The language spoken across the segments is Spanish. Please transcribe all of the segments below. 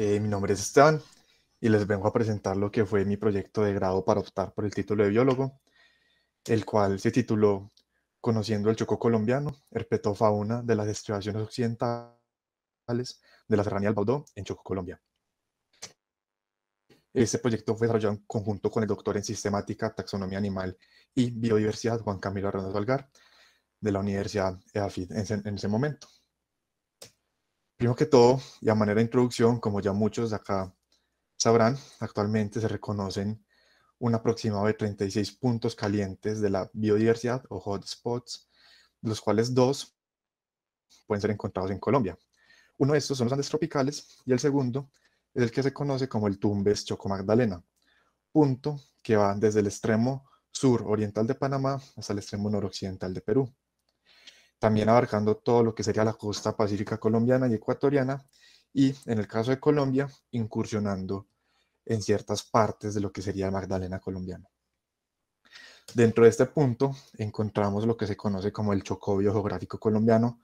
Eh, mi nombre es Esteban y les vengo a presentar lo que fue mi proyecto de grado para optar por el título de biólogo, el cual se tituló Conociendo el Chocó colombiano, herpetofauna de las estribaciones occidentales de la serranía del Baudó en Chocó, Colombia. Este proyecto fue desarrollado en conjunto con el doctor en sistemática, taxonomía animal y biodiversidad Juan Camilo Hernández Valgar de la Universidad EAFID en ese momento. Primero que todo, y a manera de introducción, como ya muchos de acá sabrán, actualmente se reconocen un aproximado de 36 puntos calientes de la biodiversidad o hotspots, los cuales dos pueden ser encontrados en Colombia. Uno de estos son los Andes tropicales y el segundo es el que se conoce como el Tumbes Choco Magdalena, punto que va desde el extremo sur oriental de Panamá hasta el extremo noroccidental de Perú también abarcando todo lo que sería la costa pacífica colombiana y ecuatoriana, y en el caso de Colombia, incursionando en ciertas partes de lo que sería Magdalena colombiana. Dentro de este punto encontramos lo que se conoce como el Chocobio Geográfico Colombiano,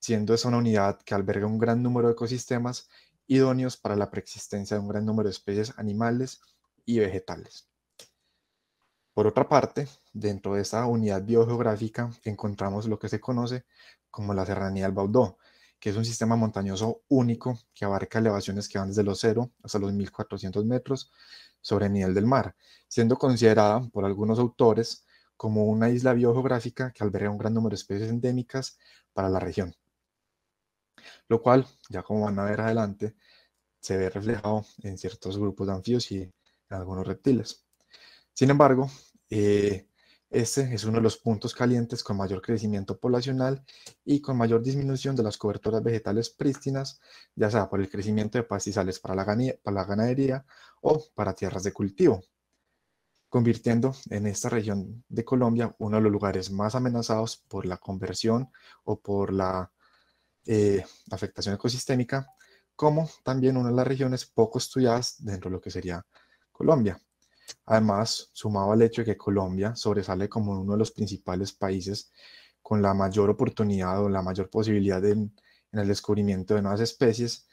siendo esa una unidad que alberga un gran número de ecosistemas idóneos para la preexistencia de un gran número de especies animales y vegetales. Por otra parte, dentro de esta unidad biogeográfica encontramos lo que se conoce como la Serranía del Baudó, que es un sistema montañoso único que abarca elevaciones que van desde los 0 hasta los 1400 metros sobre el nivel del mar, siendo considerada por algunos autores como una isla biogeográfica que alberga un gran número de especies endémicas para la región. Lo cual, ya como van a ver adelante, se ve reflejado en ciertos grupos de anfibios y en algunos reptiles. Sin embargo, este es uno de los puntos calientes con mayor crecimiento poblacional y con mayor disminución de las coberturas vegetales prístinas, ya sea por el crecimiento de pastizales para la, ganadería o para tierras de cultivo, convirtiendo en esta región de Colombia uno de los lugares más amenazados por la conversión o por la eh, afectación ecosistémica, como también una de las regiones poco estudiadas dentro de lo que sería Colombia. Además, sumado al hecho de que Colombia sobresale como uno de los principales países con la mayor oportunidad o la mayor posibilidad en el descubrimiento de nuevas especies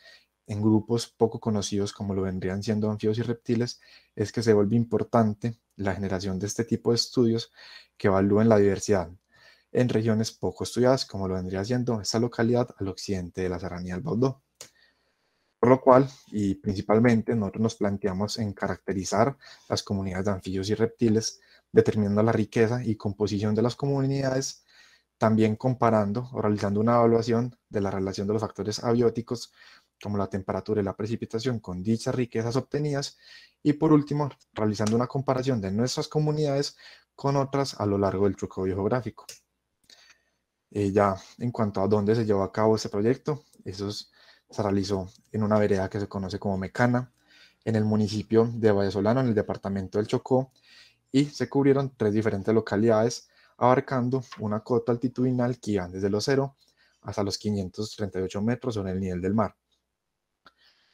en grupos poco conocidos como lo vendrían siendo anfibios y reptiles, es que se vuelve importante la generación de este tipo de estudios que evalúen la diversidad en regiones poco estudiadas como lo vendría siendo esta localidad al occidente de la Serranía del Baudó. Por lo cual, y principalmente, nosotros nos planteamos en caracterizar las comunidades de anfibios y reptiles, determinando la riqueza y composición de las comunidades, también comparando o realizando una evaluación de la relación de los factores abióticos, como la temperatura y la precipitación, con dichas riquezas obtenidas, y por último, realizando una comparación de nuestras comunidades con otras a lo largo del truco biogeográfico. Eh, ya en cuanto a dónde se llevó a cabo este proyecto, eso es se realizó en una vereda que se conoce como Mecana, en el municipio de Solano, en el departamento del Chocó, y se cubrieron tres diferentes localidades, abarcando una cota altitudinal que iba desde los 0 hasta los 538 metros sobre el nivel del mar.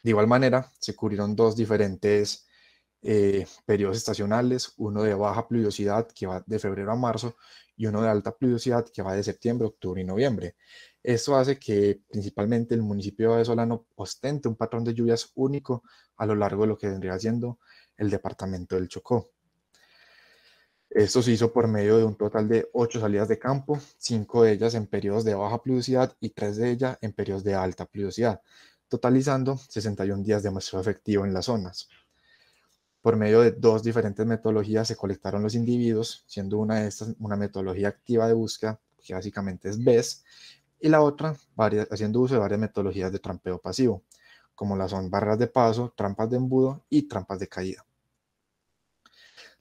De igual manera, se cubrieron dos diferentes eh, periodos estacionales, uno de baja pluviosidad que va de febrero a marzo y uno de alta pluviosidad que va de septiembre, octubre y noviembre. Esto hace que principalmente el municipio de Solano ostente un patrón de lluvias único a lo largo de lo que vendría siendo el departamento del Chocó. Esto se hizo por medio de un total de ocho salidas de campo, cinco de ellas en periodos de baja pluviosidad y tres de ellas en periodos de alta pluviosidad, totalizando 61 días de muestreo efectivo en las zonas. Por medio de dos diferentes metodologías se colectaron los individuos, siendo una de estas una metodología activa de búsqueda, que básicamente es BES, y la otra haciendo uso de varias metodologías de trampeo pasivo, como las son barras de paso, trampas de embudo y trampas de caída.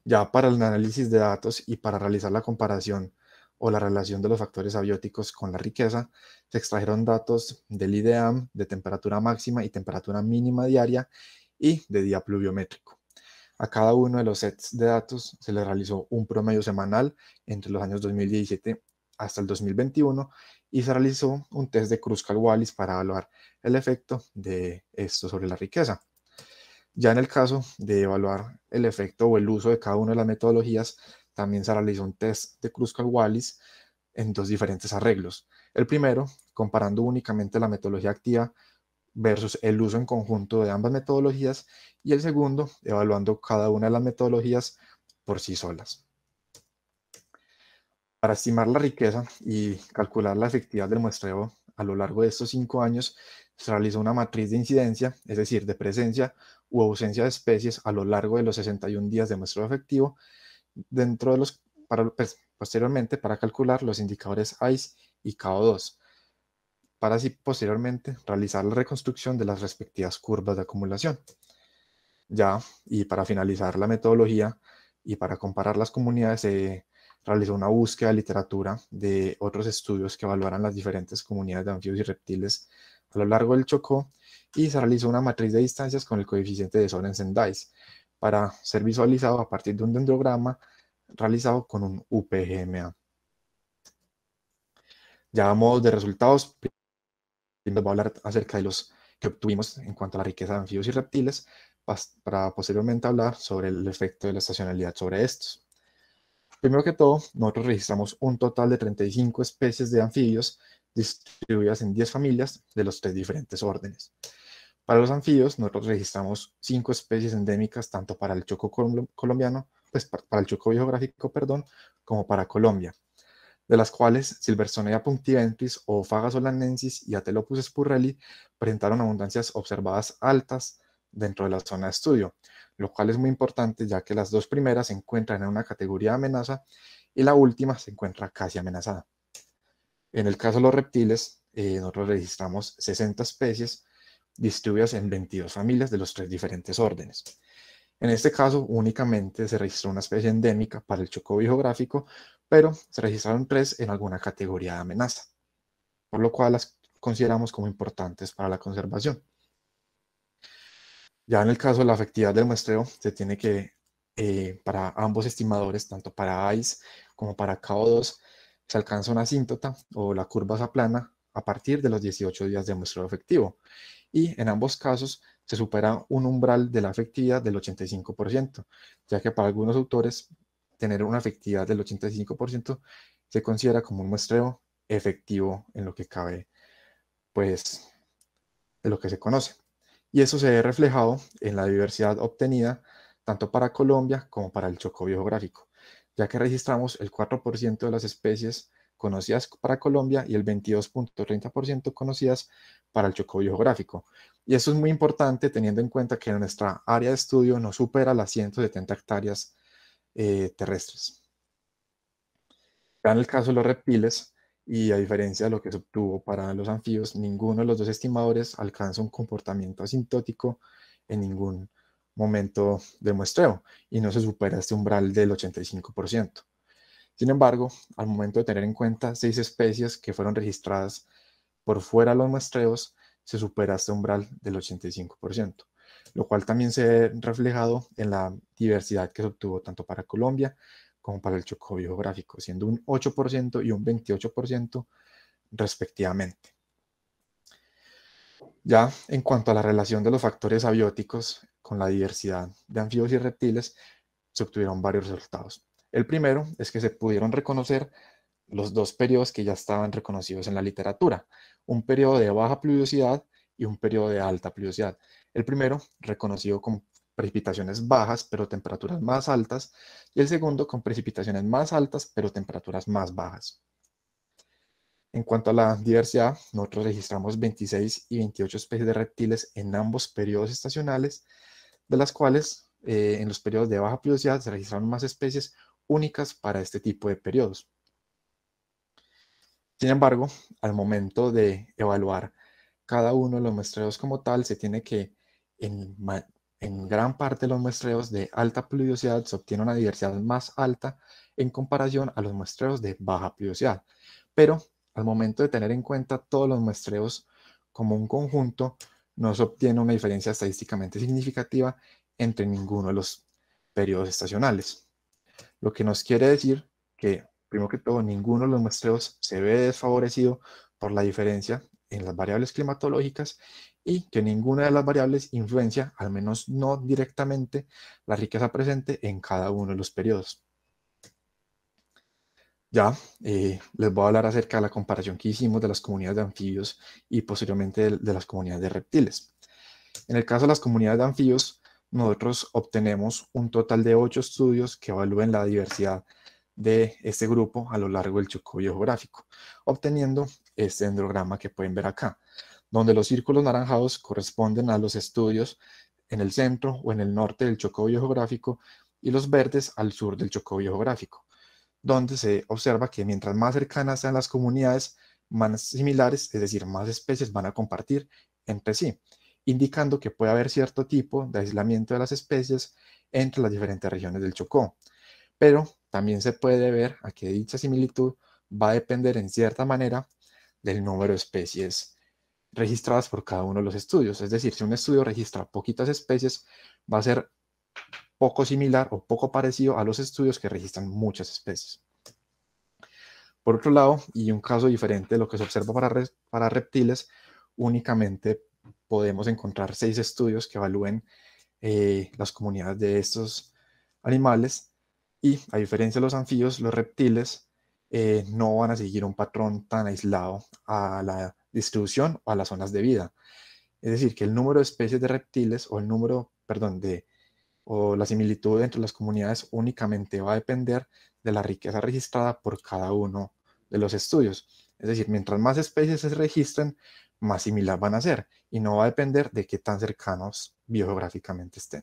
Ya para el análisis de datos y para realizar la comparación o la relación de los factores abióticos con la riqueza, se extrajeron datos del IDEAM de temperatura máxima y temperatura mínima diaria y de día pluviométrico. A cada uno de los sets de datos se le realizó un promedio semanal entre los años 2017 hasta el 2021 y se realizó un test de Kruskal-Wallis para evaluar el efecto de esto sobre la riqueza. Ya en el caso de evaluar el efecto o el uso de cada una de las metodologías, también se realizó un test de Kruskal-Wallis en dos diferentes arreglos. El primero, comparando únicamente la metodología activa versus el uso en conjunto de ambas metodologías y el segundo, evaluando cada una de las metodologías por sí solas. Para estimar la riqueza y calcular la efectividad del muestreo a lo largo de estos cinco años, se realizó una matriz de incidencia, es decir, de presencia u ausencia de especies a lo largo de los 61 días de muestreo efectivo, dentro de los, para, pues, posteriormente para calcular los indicadores ICE y KO2, para así posteriormente realizar la reconstrucción de las respectivas curvas de acumulación. Ya, y para finalizar la metodología y para comparar las comunidades, de realizó una búsqueda de literatura de otros estudios que evaluaran las diferentes comunidades de anfibios y reptiles a lo largo del Chocó y se realizó una matriz de distancias con el coeficiente de Sorensen dice para ser visualizado a partir de un dendrograma realizado con un UPGMA. Ya a modo de resultados, primero voy a hablar acerca de los que obtuvimos en cuanto a la riqueza de anfibios y reptiles, para posteriormente hablar sobre el efecto de la estacionalidad sobre estos. Primero que todo, nosotros registramos un total de 35 especies de anfibios distribuidas en 10 familias de los tres diferentes órdenes. Para los anfibios, nosotros registramos 5 especies endémicas tanto para el Choco colombiano, pues Choco biográfico, perdón, como para Colombia, de las cuales Silversonea punctiventris, o Fagasolanensis y Atelopus spurrelli presentaron abundancias observadas altas dentro de la zona de estudio, lo cual es muy importante ya que las dos primeras se encuentran en una categoría de amenaza y la última se encuentra casi amenazada. En el caso de los reptiles, eh, nosotros registramos 60 especies distribuidas en 22 familias de los tres diferentes órdenes. En este caso, únicamente se registró una especie endémica para el Chocó biográfico, pero se registraron tres en alguna categoría de amenaza, por lo cual las consideramos como importantes para la conservación. Ya en el caso de la efectividad del muestreo, se tiene que, eh, para ambos estimadores, tanto para ICE como para KO2, se alcanza una asíntota o la curva se aplana a partir de los 18 días de muestreo efectivo. Y en ambos casos se supera un umbral de la efectividad del 85%, ya que para algunos autores tener una efectividad del 85% se considera como un muestreo efectivo en lo que cabe, pues, de lo que se conoce y eso se ve reflejado en la diversidad obtenida tanto para Colombia como para el Chocó biogeográfico, ya que registramos el 4% de las especies conocidas para Colombia y el 22.30% conocidas para el Chocó biogeográfico. Y eso es muy importante teniendo en cuenta que nuestra área de estudio no supera las 170 hectáreas eh, terrestres. En el caso de los reptiles, y a diferencia de lo que se obtuvo para los anfibios, ninguno de los dos estimadores alcanza un comportamiento asintótico en ningún momento de muestreo y no se supera este umbral del 85%. Sin embargo, al momento de tener en cuenta seis especies que fueron registradas por fuera de los muestreos, se supera este umbral del 85%, lo cual también se ve reflejado en la diversidad que se obtuvo tanto para Colombia como para el choco biográfico, siendo un 8% y un 28% respectivamente. Ya en cuanto a la relación de los factores abióticos con la diversidad de anfibios y reptiles, se obtuvieron varios resultados. El primero es que se pudieron reconocer los dos periodos que ya estaban reconocidos en la literatura, un periodo de baja pluviosidad y un periodo de alta pluviosidad. El primero, reconocido como precipitaciones bajas pero temperaturas más altas, y el segundo con precipitaciones más altas pero temperaturas más bajas. En cuanto a la diversidad, nosotros registramos 26 y 28 especies de reptiles en ambos periodos estacionales, de las cuales eh, en los periodos de baja pluviosidad se registraron más especies únicas para este tipo de periodos. Sin embargo, al momento de evaluar cada uno de los muestreos como tal, se tiene que en, en gran parte de los muestreos de alta pluviosidad se obtiene una diversidad más alta en comparación a los muestreos de baja pluviosidad. Pero al momento de tener en cuenta todos los muestreos como un conjunto, no se obtiene una diferencia estadísticamente significativa entre ninguno de los periodos estacionales. Lo que nos quiere decir que, primero que todo, ninguno de los muestreos se ve desfavorecido por la diferencia en las variables climatológicas y que ninguna de las variables influencia, al menos no directamente, la riqueza presente en cada uno de los periodos. Ya eh, les voy a hablar acerca de la comparación que hicimos de las comunidades de anfibios y posteriormente de, las comunidades de reptiles. En el caso de las comunidades de anfibios, nosotros obtenemos un total de ocho estudios que evalúen la diversidad de este grupo a lo largo del choco geográfico obteniendo este dendrograma que pueden ver acá, donde los círculos naranjados corresponden a los estudios en el centro o en el norte del Chocó Biogeográfico y los verdes al sur del Chocó Biogeográfico, donde se observa que mientras más cercanas sean las comunidades, más similares, es decir, más especies van a compartir entre sí, indicando que puede haber cierto tipo de aislamiento de las especies entre las diferentes regiones del Chocó. Pero también se puede ver a que dicha similitud va a depender en cierta manera del número de especies registradas por cada uno de los estudios. Es decir, si un estudio registra poquitas especies, va a ser poco similar o poco parecido a los estudios que registran muchas especies. Por otro lado, y un caso diferente de lo que se observa para, reptiles, únicamente podemos encontrar seis estudios que evalúen eh, las comunidades de estos animales y, a diferencia de los anfibios, los reptiles eh, no van a seguir un patrón tan aislado a la distribución o a las zonas de vida. Es decir, que el número de especies de reptiles o el número, perdón, de o la similitud entre las comunidades únicamente va a depender de la riqueza registrada por cada uno de los estudios. Es decir, mientras más especies se registren, más similar van a ser y no va a depender de qué tan cercanos biogeográficamente estén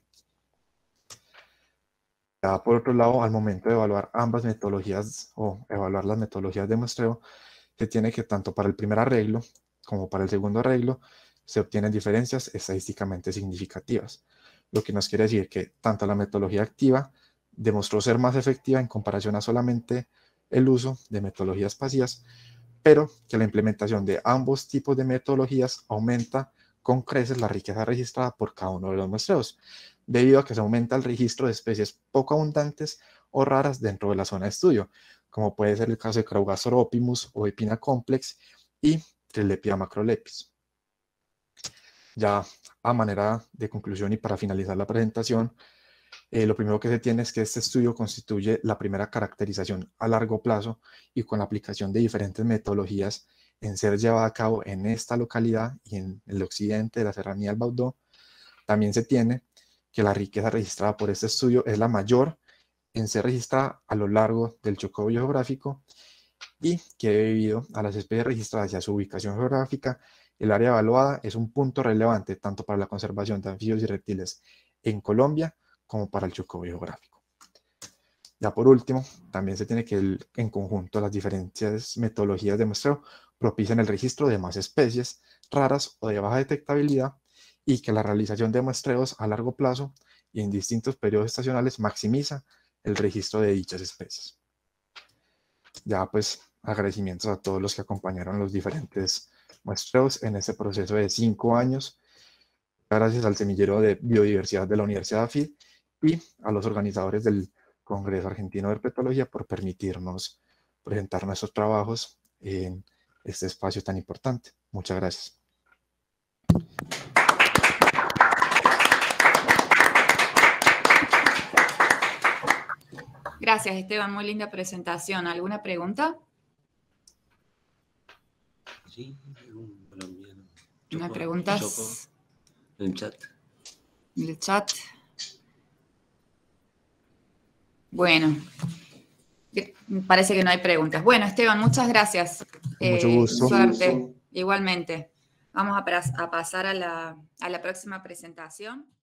por otro lado, al momento de evaluar ambas metodologías o evaluar las metodologías de muestreo, se tiene que tanto para el primer arreglo como para el segundo arreglo se obtienen diferencias estadísticamente significativas, lo que nos quiere decir que tanto la metodología activa demostró ser más efectiva en comparación a solamente el uso de metodologías pasivas, pero que la implementación de ambos tipos de metodologías aumenta con creces la riqueza registrada por cada uno de los muestreos debido a que se aumenta el registro de especies poco abundantes o raras dentro de la zona de estudio, como puede ser el caso de Craugasor opimus o Epina complex y Trilepia macrolepis. Ya a manera de conclusión y para finalizar la presentación, eh, lo primero que se tiene es que este estudio constituye la primera caracterización a largo plazo y con la aplicación de diferentes metodologías en ser llevada a cabo en esta localidad y en el occidente de la Serranía del Baudó. También se tiene que la riqueza registrada por este estudio es la mayor en ser registrada a lo largo del chocó geográfico y que debido a las especies registradas y a su ubicación geográfica, el área evaluada es un punto relevante tanto para la conservación de anfibios y reptiles en Colombia como para el chocó geográfico. Ya por último, también se tiene que en conjunto las diferentes metodologías de muestreo propician el registro de más especies raras o de baja detectabilidad y que la realización de muestreos a largo plazo y en distintos periodos estacionales maximiza el registro de dichas especies. Ya pues agradecimientos a todos los que acompañaron los diferentes muestreos en este proceso de cinco años, gracias al semillero de biodiversidad de la Universidad de AFID y a los organizadores del Congreso Argentino de Herpetología por permitirnos presentar nuestros trabajos en este espacio tan importante. Muchas gracias. Gracias, Esteban. Muy linda presentación. ¿Alguna pregunta? Sí, un preguntas? en el chat. En el chat. Bueno, parece que no hay preguntas. Bueno, Esteban, muchas gracias. Eh, Mucho gusto. Suerte, igualmente. Vamos a, pasar a la próxima presentación.